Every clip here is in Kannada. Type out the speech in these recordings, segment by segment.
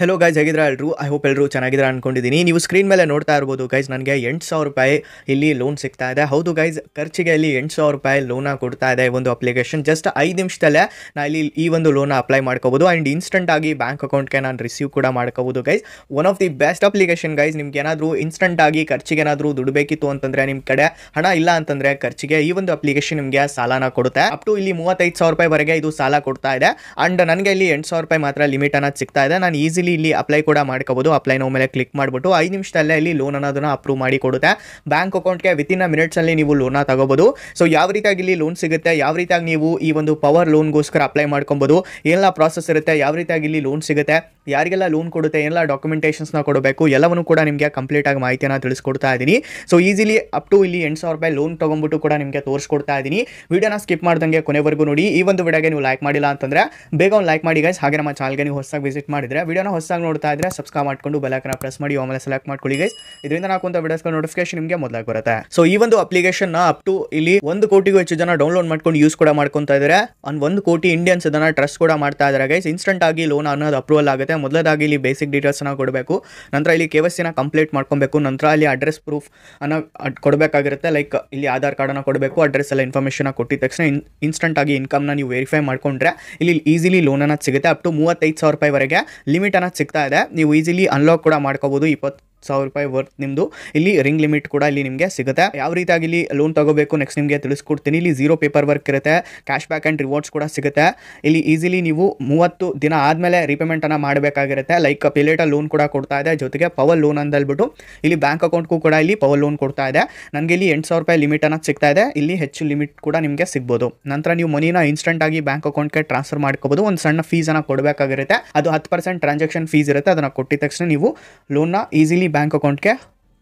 ಹೆಲೋ ಗೈಸ್ ಹೇಗಿದ್ರೆ ಎಲ್ಲರೂ ಐ ಹೋಪ್ ಎಲ್ಲರೂ ಚೆನ್ನಾಗಿದ್ರೆ ಅನ್ಕೊಂಡಿದ್ದೀನಿ ನೀವು ಸ್ಕ್ರೀನ್ ಮೇಲೆ ನೋಡ್ತಾ ಇರ್ಬೋದು ಗೈಸ್ ನನಗೆ ಎಂಟು ಸಾವಿರ ರೂಪಾಯಿ ಇಲ್ಲಿ ಲೋನ್ ಸಿಗ್ತಾ ಇದೆ ಹೌದು ಗೈಸ್ ಖರ್ಚಿಗೆ ಇಲ್ಲಿ ಎಂಟು ಸಾವಿರ ರೂಪಾಯಿ ಲೋನ ಕೊಡ್ತಾ ಇದೆ ಈ ಒಂದು ಅಪ್ಲಿಕೇಶನ್ ಜಸ್ಟ್ ಐದು ನಿಮಿಷದಲ್ಲೇ ನಾ ಇಲ್ಲಿ ಈ ಒಂದು ಲೋನ್ ಅಪ್ಲೈ ಮಾಡ್ಕೋಬೋದು ಆ್ಯಂಡ್ ಇನ್ಸ್ಟೆಂಟ್ ಆಗಿ ಬ್ಯಾಂಕ್ ಅಕೌಂಟ್ಗೆ ನಾನು ರಿಸೀವ್ ಕೂಡ ಮಾಡ್ಕೋಬೋದು guys one of the best application guys ನಿಮ್ಗೆ ಏನಾದರೂ ಇನ್ಸ್ಟೆಂಟ್ ಆಗಿ ಖರ್ಚಿಗೆ ಏನಾದರೂ ದುಡ್ಡು ಬೇಕಿತ್ತು ಅಂತಂದರೆ ನಿಮ್ಮ ಕಡೆ ಹಣ ಇಲ್ಲ ಅಂತಂದರೆ ಖರ್ಚಿಗೆ ಈ ಒಂದು ಅಪ್ಲಿಕೇಶನ್ ನಿಮಗೆ ಸಾಲನ ಕೊಡುತ್ತೆ ಅಪ್ ಟು ಇಲ್ಲಿ ಮೂವತ್ತೈದು ಸಾವಿರ ರೂಪಾಯಿವರೆಗೆ ಇದು ಸಾಲ ಕೊಡ್ತಾ ಇದೆ ಆ್ಯಂಡ್ ನನಗೆ ಇಲ್ಲಿ ಎಂಟು ಸಾವಿರ ರೂಪಾಯಿ ಮಾತ್ರ ಲಿಮಿಟ್ ಅನ್ನೋದು ಸಿಗ್ತಾ ಇದೆ ನಾನು ಈಸಿ ಈಸಿಲಿ ಇಲ್ಲಿ ಅಪ್ಲೈ ಕೂಡ ಮಾಡ್ಕೋಬಹುದು ಅಪ್ಲೈ ನಾವು ಮೇಲೆ ಕ್ಲಿಕ್ ಮಾಡಿಬಿಟ್ಟು ಐದು ನಿಮಿಷದಲ್ಲೇ ಇಲ್ಲಿ ಲೋನ್ ಅನ್ನೋದನ್ನ ಅಪ್ರೂವ್ ಮಾಡಿ ಕೊಡುತ್ತೆ ಬ್ಯಾಂಕ್ ಅಕೌಂಟ್ಗೆ ವಿತಿನ್ ಅ ಅಲ್ಲಿ ನೀವು ಲೋನ್ ತಗೋಬಹುದು ಸೊ ಯಾವ ರೀತಿಯಾಗಿ ಇಲ್ಲಿ ಲೋನ್ ಸಿಗುತ್ತೆ ಯಾವ ರೀತಿಯಾಗಿ ನೀವು ಈ ಒಂದು ಪವರ್ ಲೋನ್ಗೋಸ್ಕರ ಅಪ್ಲೈ ಮಾಡ್ಕೊಬಹುದು ಏನೆಲ್ಲ ಪ್ರಾಸೆಸ್ ಇರುತ್ತೆ ಯಾವ ರೀತಿಯಾಗಿ ಇಲ್ಲಿ ಲೋನ್ ಸಿಗುತ್ತೆ ಯಾರಿಗೆಲ್ಲ ಲೋನ್ ಕೊಡುತ್ತೆ ಡಾಕ್ಯುಮೆಂಟೇಷನ್ಸ್ ನ ಕೊಡಬೇಕು ಎಲ್ಲವನ್ನು ಕೂಡ ನಿಮಗೆ ಕಂಪ್ಲೀಟ್ ಆಗಿ ಮಾಹಿತಿಯನ್ನ ತಿಳಿಸ್ಕೊಡ್ತಾ ಇದ್ದೀನಿ ಸೊ ಈಸಿಲಿ ಅಪ್ ಟು ಇಲ್ಲಿ ಎಂಟು ಸಾವಿರ ರೂಪಾಯಿ ಲೋನ್ ತೊಗೊಂಡ್ಬಿಟ್ಟು ಕೂಡ ನಿಮಗೆ ತೋರಿಸ್ಕೊಡ್ತಾ ಇದ್ದೀನಿ ವಿಡಿಯೋನ ಸ್ಕಿಪ್ ಮಾಡ್ದಂಗೆ ಕೊನೆವರೆಗೂ ನೋಡಿ ಈ ಒಂದು ವಿಡಿಯೋಗೆ ನೀವು ಲೈಕ್ ಮಾಡಿಲ್ಲ ಅಂತಂದ್ರೆ ಬೇಗ ಒಂದು ಲೈಕ್ ಮಾಡಿ ಗೈಸ್ ಹಾಗೆ ನಮ್ಮ ಚಾನಲ್ಗೆ ನೀವು ಹೊಸದಾಗಿ ವಿಸಿಟ್ ಮಾಡಿದ್ರೆ ವಿಡಿಯೋನ ಹೊಸದಾಗಿ ನೋಡ್ತಾ ಇದ್ರೆ ಸಬ್ಸ್ಕ್ರೈಬ್ ಮಾಡ್ಕೊಂಡು ಬೆಲಾಕನ ಪ್ರೆಸ್ ಮಾಡಿ ಆಮೇಲೆ ಸೆಲೆಕ್ಟ್ ಮಾಡ್ಕೊಳ್ಳಿ ಗೈಸ್ ಇದರಿಂದ ನಾಕುವಂತ ವಿಡಿಯೋಸ್ಗಳ ನೋಟಿಫಿಕೇಶನ್ ನಿಮಗೆ ಮೊದಲಾಗಿ ಬರುತ್ತೆ ಸೊ ಈ ಒಂದು ಅಪ್ಲಿಕೇಶನ್ ನ ಅಪ್ ಟು ಇಲ್ಲಿ ಒಂದು ಕೋಟಿಗೂ ಹೆಚ್ಚು ಜನ ಡೌನ್ಲೋಡ್ ಮಾಡ್ಕೊಂಡು ಯೂಸ್ ಕೂಡ ಮಾಡ್ಕೊಂತ ಇದ್ರೆ ಅಂಡ್ ಒಂದು ಕೋಟಿ ಇಂಡಿಯನ್ಸ್ ಇದನ್ನ ಟ್ರಸ್ಟ್ ಕೂಡ ಮಾಡ್ತಾ ಇದಾರೆ ಗೈಸ್ ಇನ್ಸ್ಟೆಂಟ್ ಆಗಿ ಲೋನ್ ಅನ್ನೋದು ಅಪ್ರೂವಲ್ ಆಗುತ್ತೆ ಮೊದಲದಾಗಿ ಇಲ್ಲಿ ಬೇಸಿಕ್ ಡೀಟೇಲ್ಸ್ ಅನ್ನ ಕೊಡಬೇಕು ನಂತರ ಇಲ್ಲಿ ಕೆ ನ ಕಂಪ್ಲೀಟ್ ಮಾಡ್ಕೊಬೇಕು ನಂತರ ಅಲ್ಲಿ ಅಡ್ರೆಸ್ ಪ್ರೂಫ್ ಅನ್ನ ಕೊಡಬೇಕಾಗಿರುತ್ತೆ ಲೈಕ್ ಇಲ್ಲಿ ಆಧಾರ್ ಕಾರ್ಡ್ ಅನ್ನ ಕೊಡಬೇಕು ಅಡ್ರೆಸ್ ಎಲ್ಲ ಇನ್ಫಾರ್ಮೇಷನ್ ಕೊಟ್ಟಿದ ತಕ್ಷಣ ಇನ್ಸ್ಟೆಂಟ್ ಆಗಿ ನ ನೀವು ವೆರಿಫೈ ಮಾಡ್ಕೊಂಡ್ರೆ ಇಲ್ಲಿ ಈಸಿಲಿ ಲೋನ್ ಅನ್ನ ಸಿಗುತ್ತೆ ಅಪ್ ಟು ಮೂವತ್ತೈದು ಸಾವಿರ ವರೆಗೆ ಲಿಮಿಟ್ ಅನ್ನ ಸಿಗ್ತಾ ಇದೆ ನೀವು ಈಸಿಲಿ ಅನ್ಲಾಕ್ ಕೂಡ ಮಾಡ್ಕೋಬಹುದು ಇಪ್ಪತ್ತು ಸಾವಿರ ರೂಪಾಯಿ ವರ್ತ್ ನಿಮ್ಮದು ಇಲ್ಲಿ ರಿಂಗ್ ಲಿಮಿಟ್ ಕೂಡ ಇಲ್ಲಿ ನಿಮಗೆ ಸಿಗುತ್ತೆ ಯಾವ ರೀತಿಯಾಗಿ ಇಲ್ಲಿ ಲೋನ್ ತಗೋಬೇಕು ನೆಕ್ಸ್ಟ್ ನಿಮಗೆ ತಿಳಿಸ್ಕೊಡ್ತೀನಿ ಇಲ್ಲಿ ಜೀರೋ ಪೇಪರ್ ವರ್ಕ್ ಇರುತ್ತೆ ಕ್ಯಾಶ್ ಬ್ಯಾಕ್ ಆ್ಯಂಡ್ ರಿವಾರ್ಡ್ಸ್ ಕೂಡ ಸಿಗುತ್ತೆ ಇಲ್ಲಿ ಈಸಿಲಿ ನೀವು ಮೂವತ್ತು ದಿನ ಆದಮೇಲೆ ಅನ್ನು ಮಾಡಬೇಕಾಗಿರುತ್ತೆ ಲೈಕ್ ಪಿಲೇಟ ಲೋನ್ ಕೂಡ ಕೊಡ್ತಾ ಇದೆ ಜೊತೆಗೆ ಪವರ್ ಲೋನ್ ಅಂತ ಹೇಳ್ಬಿಟ್ಟು ಇಲ್ಲಿ ಬ್ಯಾಂಕ್ ಅಕೌಂಟ್ಗೂ ಕೂಡ ಇಲ್ಲಿ ಪವರ್ ಲೋನ್ ಕೊಡ್ತಾ ಇದೆ ನನಗೆ ಇಲ್ಲಿ ಎಂಟು ಸಾವಿರ ರೂಪಾಯಿ ಲಿಮಿಟ್ ಅನ್ನೋದು ಸಿಗ್ತಾ ಇದೆ ಇಲ್ಲಿ ಹೆಚ್ಚು ಲಿಮಿಟ್ ಕೂಡ ನಿಮಗೆ ಸಿಗ್ಬೋದು ನಂತರ ನೀವು ಮನಿನ ಇನ್ಸ್ಟೆಂಟ್ ಆಗಿ ಬ್ಯಾಂಕ್ ಅಕೌಂಟ್ಗೆ ಟ್ರಾನ್ಸ್ಫರ್ ಮಾಡ್ಕೋಬೋದು ಒಂದು ಸಣ್ಣ ಫೀಸ್ ಅನ್ನ ಕೊಡಬೇಕಾಗಿರುತ್ತೆ ಅದು ಹತ್ತು ಪರ್ಸೆಂಟ್ ಟ್ರಾನ್ಸಾಕ್ಷನ್ ಫೀಸ್ ಇರುತ್ತೆ ಅದನ್ನು ಕೊಟ್ಟಿದ ತಕ್ಷಣ ನೀವು ಲೋನ್ನ ಈಸಿಲಿ ಬ್ಯಾಂಕ್ ಅಕೌಂಟ್ಗೆ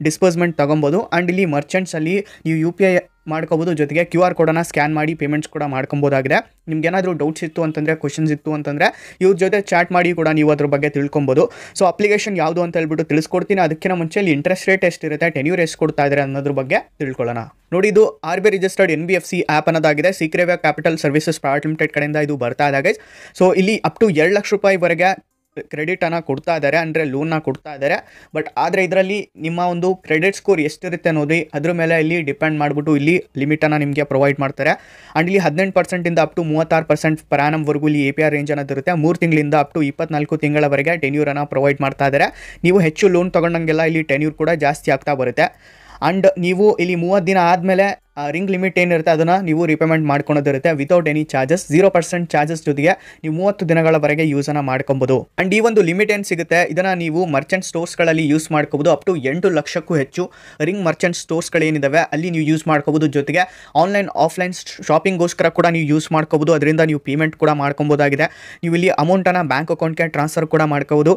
ಡಿಸ್ಪೋಸ್ಮೆಂಟ್ ತೊಗೊಬೋದು ಆ್ಯಂಡ್ ಇಲ್ಲಿ ಮರ್ಚೆಂಟ್ಸಲ್ಲಿ ನೀವು ಯು ಪಿ ಐ ಮಾಡ್ಕೋಬೋದು ಜೊತೆಗೆ ಕ್ಯೂ ಆರ್ ಕೋಡನ್ನು ಸ್ಕ್ಯಾನ್ ಮಾಡಿ ಪೇಮೆಂಟ್ಸ್ ಕೂಡ ಮಾಡ್ಕೊಬೋದಾಗಿದೆ ನಿಮ್ಗೆ ಏನಾದರೂ ಡೌಟ್ಸ್ ಇತ್ತು ಅಂತಂದರೆ ಕ್ವಶನ್ಸ್ ಇತ್ತು ಅಂತಂದರೆ ಇವ್ರ ಜೊತೆ ಚಾಟ್ ಮಾಡಿ ಕೂಡ ನೀವು ಅದ್ರ ಬಗ್ಗೆ ತಿಳ್ಕೊಬೋದು ಸೊ ಅಪ್ಲಿಕೇಶನ್ ಯಾವುದು ಅಂತ ಹೇಳ್ಬಿಟ್ಟು ತಿಳಿಸ್ಕೊಡ್ತೀನಿ ಅದಕ್ಕಿಂತ ಮುಂಚೆ ಇಲ್ಲಿ ಇಂಟ್ರೆಸ್ಟ್ ರೇಟ್ ಎಷ್ಟಿರುತ್ತೆ ಟೆನ್ಯೂರ್ ಎಷ್ಟು ಕೊಡ್ತಾ ಇದ್ದಾರೆ ಅನ್ನೋದ್ರ ಬಗ್ಗೆ ತಿಳ್ಕೊಳ್ಳೋಣ ನೋಡಿ ಇದು R B registered N B F C app ಅನ್ನೋದಾಗಿದೆ SiCreva capital services private limited ಕಡೆಯಿಂದ ಇದು ಬರ್ತಾ ಇದೆ ಸೊ ಇಲ್ಲಿ ಅಪ್ ಟು ಎರಡು ಲಕ್ಷ ರೂಪಾಯಿವರೆಗೆ ಕ್ರೆಡಿಟನ್ನು ಕೊಡ್ತಾ ಇದ್ದಾರೆ ಅಂದರೆ ಲೋನ್ನ ಕೊಡ್ತಾ ಇದ್ದಾರೆ ಬಟ್ ಆದರೆ ಇದರಲ್ಲಿ ನಿಮ್ಮ ಒಂದು ಕ್ರೆಡಿಟ್ ಸ್ಕೋರ್ ಎಷ್ಟಿರುತ್ತೆ ಅನ್ನೋದು ಅದ್ರ ಮೇಲೆ ಇಲ್ಲಿ ಡಿಪೆಂಡ್ ಮಾಡಿಬಿಟ್ಟು ಇಲ್ಲಿ ಲಿಮಿಟನ್ನು ನಿಮಗೆ ಪ್ರೊವೈಡ್ ಮಾಡ್ತಾರೆ ಆ್ಯಂಡ್ ಇಲ್ಲಿ ಹದಿನೆಂಟು ಪರ್ಸೆಂಟಿಂದ ಅಪ್ ಟು ಮೂವತ್ತಾರು ಪರ್ಸೆಂಟ್ ಪರಾನಮ್ವರೆಗೂ ಇಲ್ಲಿ ಎ ಪಿ ಆರ್ ರೇಂಜ್ ಇರುತ್ತೆ ಮೂರು ತಿಂಗಳಿಂದ ಅಪ್ ಟು ಇಪ್ಪತ್ನಾಲ್ಕು ತಿಂಗಳವರೆಗೆ ಟೆನ್ಯೂರನ್ನು ಪ್ರೊವೈಡ್ ಮಾಡ್ತಾ ಇದ್ದಾರೆ ನೀವು ಹೆಚ್ಚು ಲೋನ್ ತೊಗೊಂಡಂಗೆಲ್ಲ ಇಲ್ಲಿ ಟೆನ್ಯೂರ್ ಕೂಡ ಜಾಸ್ತಿ ಆಗ್ತಾ ಬರುತ್ತೆ ಆ್ಯಂಡ್ ನೀವು ಇಲ್ಲಿ ಮೂವತ್ತು ದಿನ ಆದಮೇಲೆ ರಿಂಗ್ ಲಿಮಿಟ್ ಏನಿರುತ್ತೆ ಅದನ್ನು ನೀವು ರಿಪೇಮೆಂಟ್ ಮಾಡ್ಕೊಳೋದಿರುತ್ತೆ without any charges zero percent charges ಜೊತೆಗೆ ನೀವು ಮೂವತ್ತು ದಿನಗಳವರೆಗೆ ಯೂಸನ್ನು ಮಾಡ್ಕೊಬೋದು ಆ್ಯಂಡ್ ಈ ಒಂದು ಲಿಮಿಟ್ ಏನು ಸಿಗುತ್ತೆ ಇದನ್ನು ನೀವು ಮರ್ಚೆಂಟ್ ಸ್ಟೋರ್ಸ್ಗಳಲ್ಲಿ ಯೂಸ್ ಮಾಡ್ಕೋಬೋದು ಅಪ್ ಟು ಎಂಟು ಲಕ್ಷಕ್ಕೂ ಹೆಚ್ಚು ರಿಂಗ್ ಮರ್ಚೆಂಟ್ ಸ್ಟೋರ್ಸ್ಗಳೇನಿದ್ದಾವೆ ಅಲ್ಲಿ ನೀವು ಯೂಸ್ ಮಾಡ್ಕೋಬೋದು ಜೊತೆಗೆ ಆನ್ಲೈನ್ ಆಫ್ಲೈನ್ ಶಾಪಿಂಗ್ಗೋಸ್ಕರ ಕೂಡ ನೀವು ಯೂಸ್ ಮಾಡ್ಕೋಬೋದು ಅದರಿಂದ ನೀವು ಪೇಮೆಂಟ್ ಕೂಡ ಮಾಡ್ಕೊಬೋದಾಗಿದೆ ನೀವು ಇಲ್ಲಿ ಅಮೌಂಟನ್ನು ಬ್ಯಾಂಕ್ ಅಕೌಂಟ್ಗೆ ಟ್ರಾನ್ಸ್ಫರ್ ಕೂಡ ಮಾಡ್ಕೋಬೋದು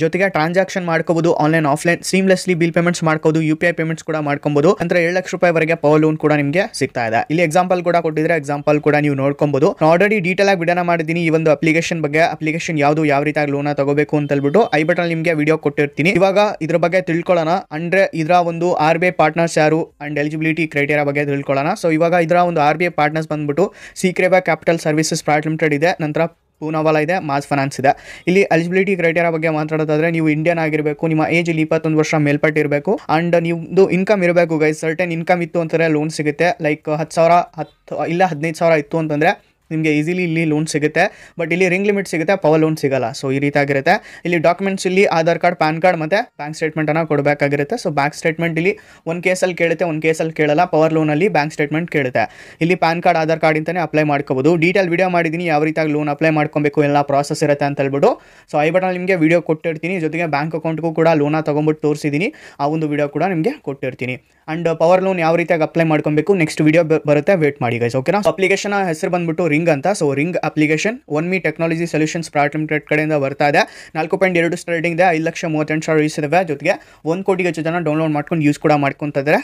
ಜೊತೆಗೆ ಟ್ರಾನ್ಸಾಕ್ಷನ್ ಮಾಡ್ಕೋಬಹುದು online offline seamlessly bill payments ಮಾಡ್ಕೋದು ಯು ಪಿ ಐ ಪೇಮೆಂಟ್ಸ್ ಕೂಡ ಮಾಡ್ಕೊಬಹುದು ಅಂದ್ರೆ ಏಳು ಲಕ್ಷ ರೂಪಾಯಿ ವರೆಗೆ ಪವರ್ ಲೋನ್ ಕೂಡ ನಿಮಗೆ ಸಿಗ್ತಾ ಇದೆ ಇಲ್ಲಿ ಎಕ್ಸಾಂಪಲ್ ಕೂಡ ಕೊಟ್ಟಿದ್ರೆ ಎಕ್ಸಾಂಪಲ್ ಕೂಡ ನೀವು ನೋಡ್ಕೊಬಹುದು ಆಲ್ರೆಡಿ ಡೀಟೇಲ್ ಆಗಿ ವಿಡಿಯೋನ ಮಾಡಿದ್ದೀನಿ ಈ ಒಂದು ಅಪ್ಲಿಕೇಶನ್ ಬಗ್ಗೆ ಅಪ್ಲಿಕೇಶನ್ ಯಾವುದು ಯಾವ ರೀತಿಯಾಗಿ ಲೋನ್ ತಗೋಬೇಕು ಅಂತ ಹೇಳ್ಬಿಟ್ಟು ಐ ಬಟನ್ ನಿಮಗೆ ವಿಡಿಯೋ ಕೊಟ್ಟಿರ್ತೀನಿ ಇವಾಗ ಇದ್ರ ಬಗ್ಗೆ ತಿಳ್ಕೊಳ್ಳೋಣ ಅಂದ್ರೆ ಇದರ ಒಂದು ಆರ್ ಬಿ ಐ ಪಾರ್ಟ್ನರ್ಸ್ ಯಾರು ಅಂಡ್ ಎಲಿಜಿಬಿಲಿಟಿ ಕ್ರೈಟೇರಿಯಾ ಬಗ್ಗೆ ತಿಳ್ಕೊಳ್ಳೋಣ ಸೊ ಇವಾಗ ಇದರ ಒಂದು ಆರ್ ಬಿ ಐ ಪಾರ್ಟ್ನರ್ಸ್ ಬಂದ್ಬಿಟ್ಟು SiCreva capital services private limited ಇದೆ ನಂತರ ಪೂನಾವಾಲ ಇದೆ ಮಾಸ್ ಫೈನಾನ್ಸ್ ಇದೆ ಇಲ್ಲಿ ಎಲಿಜಿಬಿಲಿಟಿ ಕ್ರೈಟೇರಿಯಾ ಬಗ್ಗೆ ಮಾತಾಡೋದಾದ್ರೆ ನೀವು ಇಂಡಿಯನ್ ಆಗಿರಬೇಕು ನಿಮ್ಮ ಏಜ್ ಇಲ್ಲಿ ಇಪ್ಪತ್ತೊಂದು ವರ್ಷ ಮೇಲ್ಪಟ್ಟಿರಬೇಕು ಅಂಡ್ ನಿಮ್ಮದು ಇನ್ಕಮ್ ಇರಬೇಕು ಗೈಸ್ ಸರ್ಟೆನ್ ಇನ್ಕಮ್ ಇತ್ತು ಅಂತಂದರೆ ಲೋನ್ ಸಿಗುತ್ತೆ ಲೈಕ್ ಹತ್ತು ಸಾವಿರ ಹತ್ತು ಇಲ್ಲ ಹದಿನೈದು ಸಾವಿರ ಇತ್ತು ಅಂತಂದರೆ ನಿಮಗೆ ಈಸಿಲಿ ಇಲ್ಲಿ ಲೋನ್ ಸಿಗುತ್ತೆ ಬಟ್ ಇಲ್ಲಿ ರಿಂಗ್ ಲಿಮಿಟ್ ಸಿಗುತ್ತೆ ಪವರ್ ಲೋನ್ ಸಿಗಲ್ಲ ಸೊ ಈ ರೀತಿಯಾಗಿರುತ್ತೆ ಇಲ್ಲಿ ಡಾಕ್ಯುಮೆಂಟ್ಸ್ ಇಲ್ಲಿ ಆಧಾರ್ ಕಾರ್ಡ್ ಪ್ಯಾನ್ ಕಾರ್ಡ್ ಮತ್ತು ಬ್ಯಾಂಕ್ ಸ್ಟೇಟ್ಮೆಂಟನ್ನು ಕೊಡಬೇಕಾಗಿರುತ್ತೆ ಸೊ ಬ್ಯಾಂಕ್ ಸ್ಟೇಟ್ಮೆಂಟ್ ಇಲ್ಲಿ ಒಂದು ಕೇಸಲ್ಲಿ ಕೇಳುತ್ತೆ ಒಂದು ಕೇಸಲ್ಲಿ ಕೇಳಲ್ಲ ಪವರ್ ಲೋನಲ್ಲಿ ಬ್ಯಾಂಕ್ ಸ್ಟೇಟ್ಮೆಂಟ್ ಕೇಳುತ್ತೆ ಇಲ್ಲಿ ಪ್ಯಾನ್ ಕಾರ್ಡ್ ಆಧಾರ್ ಕಾರ್ಡ್ ಅಂತಲೇ ಅಪ್ಲೈ ಮಾಡ್ಕೋಬೋದು ಡೀಟೇಲ್ ವೀಡಿಯೋ ಮಾಡಿದೀನಿ ಯಾವ ರೀತಿಯಾಗಿ ಲೋನ್ ಅಪ್ಲೈ ಮಾಡ್ಕೊಬೇಕು ಎಲ್ಲ ಪ್ರಾಸೆಸ್ ಇರುತ್ತೆ ಅಂತ ಹೇಳ್ಬಿಟ್ಟು ಸೊ ಐ ಬಟನ್ ನಿಮಗೆ ವೀಡಿಯೋ ಕೊಟ್ಟಿರ್ತೀನಿ ಜೊತೆಗೆ ಬ್ಯಾಂಕ್ ಅಕೌಂಟ್ಗೂ ಕೂಡ ಲೋನ ತೊಗೊಂಬಿಟ್ಟು ತೋರಿಸಿದೀನಿ ಆ ಒಂದು ವಿಡಿಯೋ ಕೂಡ ನಿಮಗೆ ಕೊಟ್ಟಿರ್ತೀನಿ ಅಂಡ್ ಪವರ್ ಲೋನ್ ಯಾವ ರೀತಿಯಾಗಿ ಅಪ್ಲೈ ಮಾಡ್ಕೊಬೇಕು ನೆಕ್ಸ್ಟ್ ವೀಡಿಯೋ ಬರುತ್ತೆ ವೇಟ್ ಮಾಡಿ ಗೈಸ್ ಓಕೆನಾ ಅಪ್ಲಿಕೇಶನ್ ಹೆಸರು ಬಂದ್ಬಿಟ್ಟು ರಿಂಗ್ ರಿಂಗ್ ಅಂತ so Ring application OnEMI technology solutions private limited ಕಡೆಯಿಂದ ಬರ್ತಾ ಇದೆ ನಾಲ್ಕು ಪಾಯಿಂಟ್ ಎರಡು ಸ್ಟಾರ್ಟಿಂಗ್ ಇದೆ ಐದು ಲಕ್ಷ ಮೂವತ್ತೆಂಟು ಸಾವಿರ ಇದಾವೆ ಜೊತೆಗೆ ಒಂದು ಕೋಟಿಗೆ ಹೆಚ್ಚು ಜನ ಡೌನ್ಲೋಡ್ ಮಾಡ್ಕೊಂಡು ಯೂಸ್ ಕೂಡ ಮಾಡ್ಕೊತಿದ್ರೆ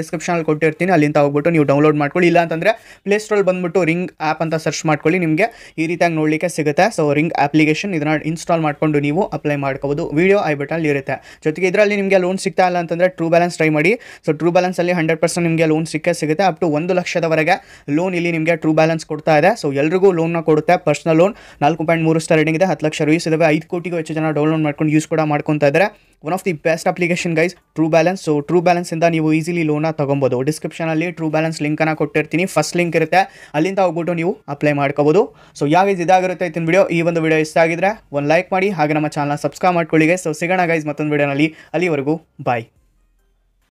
ಡಿಸ್ಕ್ರಿಪ್ಷನ್ ಅಲ್ಲಿ ಕೊಟ್ಟಿರ್ತೀನಿ ಅಲ್ಲಿಂದ ಹೋಗ್ಬಿಟ್ಟು ನೀವು ಡೌನ್ಲೋಡ್ ಮಾಡ್ಕೊಳ್ಳಿ ಇಲ್ಲ ಅಂತಂದರೆ ಸ್ಟೋರ್ ಬಂದುಬಿಟ್ಟು ರಿಂಗ್ ಆ್ಯಪ್ ಅಂತ ಸರ್ಚ್ ಮಾಡ್ಕೊಳ್ಳಿ ನಿಮಗೆ ಈ ರೀತಿಯಾಗಿ ನೋಡಲಿಕ್ಕೆ ಸಿಗುತ್ತೆ ಸೊ ರಿಂಗ್ ಅಪ್ಲಿಕೇಶನ್ ಇದನ್ನ ಇನ್ಸ್ಟಾಲ್ ಮಾಡಿಕೊಂಡು ನೀವು ಅಪ್ಲೈ ಮಾಡ್ಕೋಬಹುದು ವೀಡಿಯೋ ಐ ಬಟನ್ ಇರುತ್ತೆ ಜೊತೆಗೆ ಇದರಲ್ಲಿ ನಿಮಗೆ ಲೋನ್ ಸಿಗ್ತಾ ಇಲ್ಲ ಅಂತಂದ್ರೆ ಟ್ರೂ ಬ್ಯಾಲೆನ್ಸ್ ಟ್ರೈ ಮಾಡಿ ಸೊ ಟ್ರೂ ಅಲ್ಲಿ ಹಂಡ್ರೆಡ್ ಪರ್ಸೆಂಟ್ ನಿಮಗೆ ಲೋನ್ ಸಿಕ್ಕೇ ಸಿಗುತ್ತೆ ಅಪ್ ಟು ಒಂದು ಲಕ್ಷದವರೆಗೆ ಲೋನ್ ಇಲ್ಲಿ ನಿಮಗೆ ಟ್ರೂ ಬ್ಯಾಲೆನ್ಸ್ ಕೊಡ್ತಾ ಇದೆ ಸೊ ಎಲ್ರಿಗೂ ಲೋನ್ನ ಕೊಡುತ್ತೆ ಪರ್ಸನಲ್ ಲೋನ್ ನಾಲ್ಕು ಪಾಯಿಂಟ್ ಮೂರು ಸ್ಟಾರ್ ರೇಟಿಂಗ್ ಇದೆ ಹತ್ತು ಲಕ್ಷ ರೂಪೀಸ್ ಇದಾವೆ ಐದು ಕೋಟಿಗೂ ಹೆಚ್ಚು ಜನ ಡೌನ್ಲೋಡ್ ಮಾಡ್ಕೊಂಡು ಯೂಸ್ ಕೂಡ ಮಾಡ್ಕೊತಾ ಇದ್ದಾರೆ one of the best application guys True Balance so True ಇಂದ ನೀವು ಈಸಿಲಿ ಲೋನ ಡಿಸ್ಕ್ರಿಪ್ಷನ್ ಅಲ್ಲಿ ಟ್ರೂ ಬ್ಯಾಲೆನ್ಸ್ ಲಿಂಕನ್ನು ಕೊಟ್ಟಿರ್ತೀನಿ ಫಸ್ಟ್ ಲಿಂಕ್ ಇರುತ್ತೆ ಅಲ್ಲಿಂದ ಹೋಗ್ಬಿಟ್ಟು ನೀವು ಅಪ್ಲೈ ಮಾಡ್ಕೋಬೋದು ಸೊ ಯಾವ ಇದಾಗಿರುತ್ತೆ ಇತ್ತಿನ ವಿಡಿಯೋ ಈ ಒಂದು ವಿಡಿಯೋ ಇಷ್ಟ ಆಗಿದ್ರೆ ಒಂದು ಲೈಕ್ ಮಾಡಿ ಹಾಗೆ ನಮ್ಮ ಚಾನಲ್ ಸಬ್ಸ್ಕ್ರೈಬ್ ಮಾಡ್ಕೊಳ್ಳಿ ಸೊ ಸಿಗೋಣ ಗೈಸ್ ಮತ್ತೊಂದು ವಿಡಿಯೋನಲ್ಲಿ ಅಲ್ಲಿವರೆಗೂ ಬಾಯ್